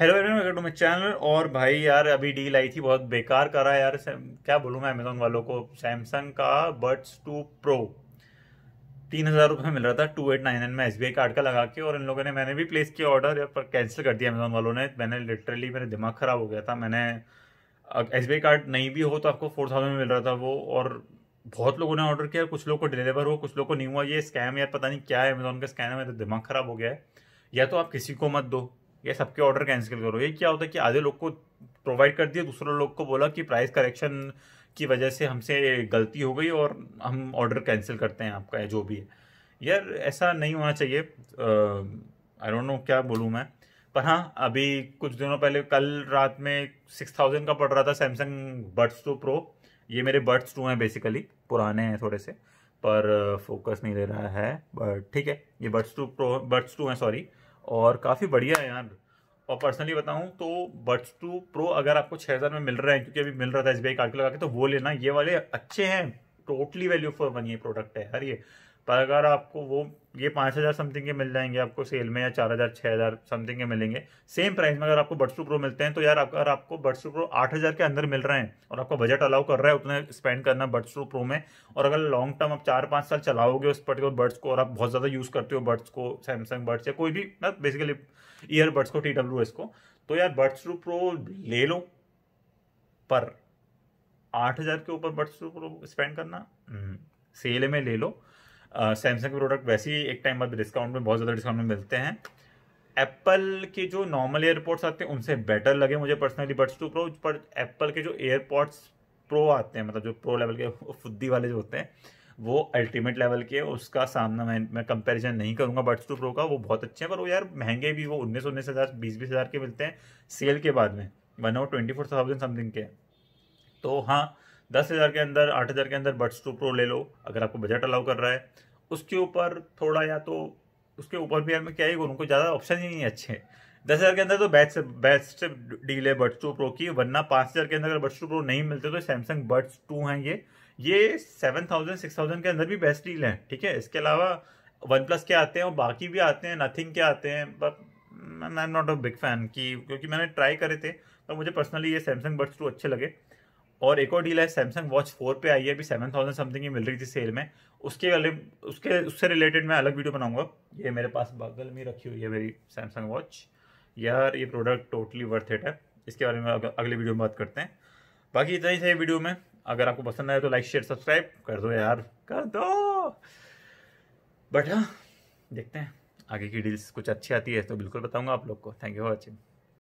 hello everyone welcome to my channel और भाई यार अभी डील आई थी बहुत बेकार करा यार क्या बोलूँ मैं अमेजोन वालों को सैमसंग का बर्ड्स टू प्रो तीन हज़ार रुपये मिल रहा था टू एट नाइन नाइन में एस बी कार्ड का लगा के और इन लोगों ने मैंने भी प्लेस किया ऑर्डर पर कैंसिल कर दिया अमेजोन वालों ने मैंने लिटरली मेरा दिमाग ख़राब हो गया था मैंने एस बी कार्ड नहीं भी हो तो आपको फोर थाउजेंड में मिल रहा था वो और बहुत लोगों ने ऑर्डर किया कुछ लोग को डिलीवर हो कुछ लोग को नहीं हुआ ये स्कैम यार पता नहीं क्या है अमेजोन का स्कैम है मेरा दिमाग ख़राब हो गया है या तो आप किसी को मत दो ये सबके ऑर्डर कैंसिल करो ये क्या होता है कि आधे लोग को प्रोवाइड कर दिया दूसरे लोग को बोला कि प्राइस करेक्शन की वजह से हमसे गलती हो गई और हम ऑर्डर कैंसिल करते हैं आपका जो भी है यार ऐसा नहीं होना चाहिए आई डोंट नो क्या बोलूँ मैं पर हाँ अभी कुछ दिनों पहले कल रात में सिक्स थाउजेंड का पड़ रहा था सैमसंग बर्ड्स टू प्रो ये मेरे बर्ड्स टू हैं बेसिकली पुराने हैं थोड़े से पर फोकस नहीं ले रहा है बट ठीक है ये buds two pro buds two हैं सॉरी और काफ़ी बढ़िया है यार और पर्सनली बताऊं तो बड्स टू प्रो अगर आपको छः हज़ार में मिल रहा है क्योंकि अभी मिल रहा था एस बी कार्ड के लगा के तो वो लेना ये वाले अच्छे हैं totally value for money product है हर ये पर अगर आपको वो ये पाँच हज़ार समथिंग के मिल जाएंगे आपको सेल में या चार हज़ार छः हज़ार समथिंग के मिलेंगे सेम प्राइस में अगर आपको बट्सू प्रो मिलते हैं तो यार अगर आपको बट्सू प्रो आठ हज़ार के अंदर मिल रहे हैं और आपका बजट अलाउ कर रहा है उतना स्पेंड करना बट्सू प्रो में और अगर लॉन्ग टर्म आप चार पाँच साल चलाओगे उस पर्टिकुलर बर्ड्स को और आप बहुत ज़्यादा यूज़ करते हो बर्ड्स को सैमसंग बर्ड्स या कोई भी ना बेसिकली ईयरबड्स को टी डब्ल्यू एस को तो यार बट्सू प्रो ले लो पर आठ हज़ार के ऊपर बट्सू प्रो स्पेंड करना सेल हम्म, में ले लो सैमसंग के प्रोडक्ट वैसे ही एक टाइम बाद डिस्काउंट में बहुत ज़्यादा डिस्काउंट में मिलते हैं एप्पल के जो नॉर्मल एयरपोर्ट्स आते हैं उनसे बेटर लगे मुझे पर्सनली बट्स टू प्रो पर एप्पल के जो एयरपोर्ट्स प्रो आते हैं मतलब जो प्रो लेवल के फुद्दी वाले जो होते हैं वो अल्टीमेट लेवल के उसका सामना मैं मैं कंपेरिजन नहीं करूँगा बट्स टू प्रो का वो बहुत अच्छे हैं पर वो यार महंगे भी वो उन्नीस उन्नीस हज़ार बीस बीस हज़ार के मिलते हैं सेल के बाद में वन और ट्वेंटी फोर थाउजेंड समथिंग के तो हाँ दस हज़ार के अंदर आठ हज़ार के अंदर बड्स टू प्रो ले लो अगर आपको बजट अलाउ कर रहा है उसके ऊपर थोड़ा या तो उसके ऊपर भी यार मैं क्या ही करूँ कोई ज़्यादा ऑप्शन ही नहीं है अच्छे दस हज़ार के अंदर तो बेस्ट बेस्ट डील है बर्ड्स टू प्रो की वरना पाँच हज़ार के अंदर अगर बड्स टू प्रो नहीं मिलते तो सैमसंग बड्स टू हैं ये ये सेवन थाउजेंड सिक्स थाउजेंड के अंदर भी बेस्ट डील है ठीक है इसके अलावा वन प्लस के आते हैं और बाकी भी आते हैं नथिंग के आते हैं but I am not a big fan की क्योंकि मैंने ट्राई करे थे पर मुझे पर्सनली ये सैमसंग बड्स टू अच्छे लगे और एक और डील है सैमसंग वॉच फोर पे आई है अभी सेवन थाउजेंड समथिंग की मिल रही थी सेल में उसके वाले उसके उससे रिलेटेड मैं अलग वीडियो बनाऊंगा ये मेरे पास बगल में रखी हुई है मेरी सैमसंग वॉच यार ये प्रोडक्ट टोटली वर्थ इट है इसके बारे में अगले वीडियो में बात करते हैं बाकी इतना ही था ये वीडियो में अगर आपको पसंद आया तो लाइक शेयर सब्सक्राइब कर दो यार कर दो बट हाँ देखते हैं आगे की डील्स कुछ अच्छी आती है तो बिल्कुल बताऊंगा आप लोग को थैंक यू फॉर वॉचिंग